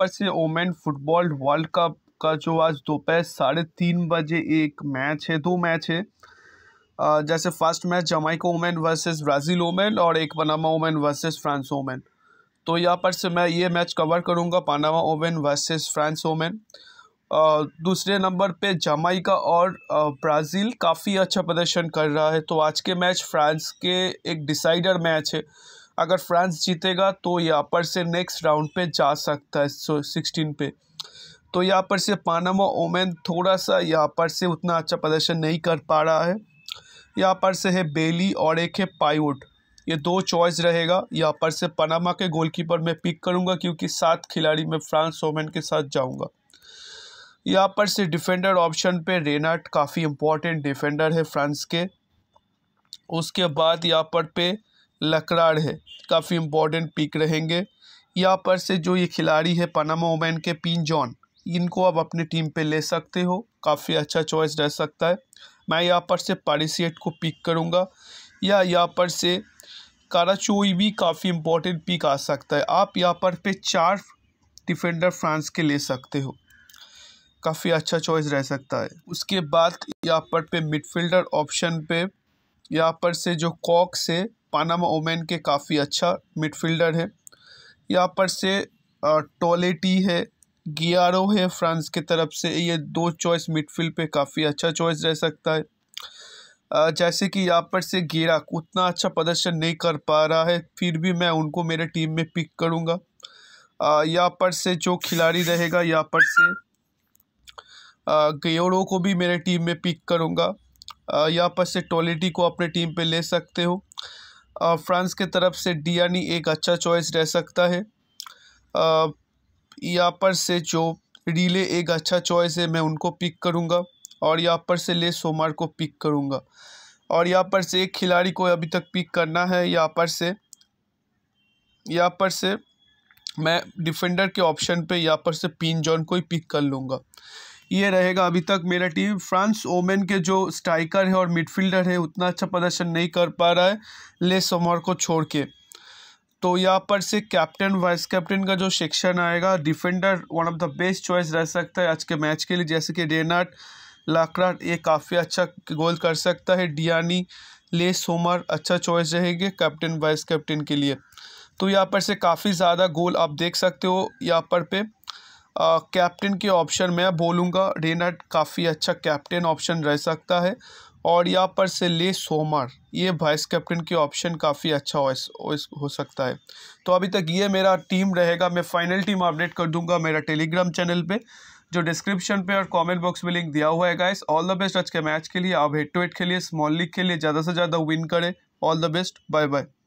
ऊपर से women football world cup का जो आज दोपहर साढ़े तीन बजे एक मैच है दो मैच है जैसे first match Jamaica women versus Brazil women और एक Panama women versus France women तो यहाँ पर से मैं ये मैच कवर करूँगा Panama women versus France women दूसरे नंबर पे जमाइका और ब्राज़ील काफ़ी अच्छा प्रदर्शन कर रहा है तो आज के मैच फ्रांस के एक डिसाइडर मैच है अगर फ्रांस जीतेगा तो यहाँ पर से नेक्स्ट राउंड पे जा सकता है सो सिक्सटीन पे तो यहाँ पर से पानामा ओमेन थोड़ा सा यहाँ पर से उतना अच्छा प्रदर्शन नहीं कर पा रहा है यहाँ पर से है बेली और एक है पाईवुड ये दो चॉइस रहेगा यहाँ पर से पनामा के गोलकीपर मैं पिक करूँगा क्योंकि सात खिलाड़ी मैं फ्रांस ओमेन के साथ जाऊँगा यहाँ पर से डिफेंडर ऑप्शन पे रेनाट काफ़ी इम्पोर्टेंट डिफेंडर है फ्रांस के उसके बाद यहाँ पर पे लकड़ार है काफ़ी इम्पोर्टेंट पिक रहेंगे यहाँ पर से जो ये खिलाड़ी है पनामा ओमैन के पिन जॉन इनको आप अपनी टीम पे ले सकते हो काफ़ी अच्छा चॉइस रह सकता है मैं यहाँ पर से पारिसट को पिक करूँगा या यहाँ पर से काराचोई भी काफ़ी इम्पोर्टेंट पिक आ सकता है आप यहाँ पर पे चार डिफेंडर फ्रांस के ले सकते हो काफ़ी अच्छा चॉइस रह सकता है उसके बाद यहाँ पर पे मिडफील्डर ऑप्शन पे यहाँ पर से जो कॉक्स है पानामा ओमेन के काफ़ी अच्छा मिडफील्डर है यहाँ पर से टोलेटी है गियारो है फ्रांस की तरफ से ये दो चॉइस मिडफील्ड पे काफ़ी अच्छा चॉइस रह सकता है जैसे कि यहाँ पर से गेरा उतना अच्छा प्रदर्शन नहीं कर पा रहा है फिर भी मैं उनको मेरे टीम में पिक करूँगा यहाँ पर से जो खिलाड़ी रहेगा यहाँ पर से गयोरो को भी मेरे टीम में पिक करूँगा यहाँ पर से टॉलेटी को अपने टीम पे ले सकते हो फ्रांस के तरफ से डियानी एक अच्छा चॉइस रह सकता है यहाँ पर से जो रिले एक अच्छा चॉइस है मैं उनको पिक करूँगा और यहाँ पर से ले सोमार को पिक करूँगा और यहाँ पर से एक खिलाड़ी को अभी तक पिक करना है यहाँ पर से यहाँ पर से मैं डिफेंडर के ऑप्शन पे यहाँ पर से पिन जॉन को ही पिक कर लूँगा ये रहेगा अभी तक मेरा टीम फ्रांस ओमेन के जो स्ट्राइकर है और मिडफील्डर है उतना अच्छा प्रदर्शन नहीं कर पा रहा है ले सोमर को छोड़ के तो यहाँ पर से कैप्टन वाइस कैप्टन का जो सेक्शन आएगा defender one of the best choice रह सकता है आज के मैच के लिए जैसे कि रेनाट लाकराट ये काफ़ी अच्छा गोल कर सकता है डियानी ले सोमर अच्छा चॉइस रहेंगे कैप्टन वाइस कैप्टन के लिए तो यहाँ पर से काफ़ी ज़्यादा गोल आप देख सकते हो यहाँ पर पे कैप्टन के ऑप्शन में बोलूँगा रेनट काफ़ी अच्छा कैप्टन ऑप्शन रह सकता है और यहाँ पर से ले सोमर ये वाइस कैप्टन की ऑप्शन काफ़ी अच्छा हो, हो सकता है तो अभी तक ये मेरा टीम रहेगा मैं फाइनल टीम अपडेट कर दूंगा मेरा टेलीग्राम चैनल पे जो डिस्क्रिप्शन पे और कमेंट बॉक्स में लिंक दिया हुआ है गाइस ऑल द बेस्ट आज के मैच के लिए आप हेड टू हेड खेलिए स्मॉल लीग के लिए ज़्यादा से ज़्यादा विन करें all the best bye bye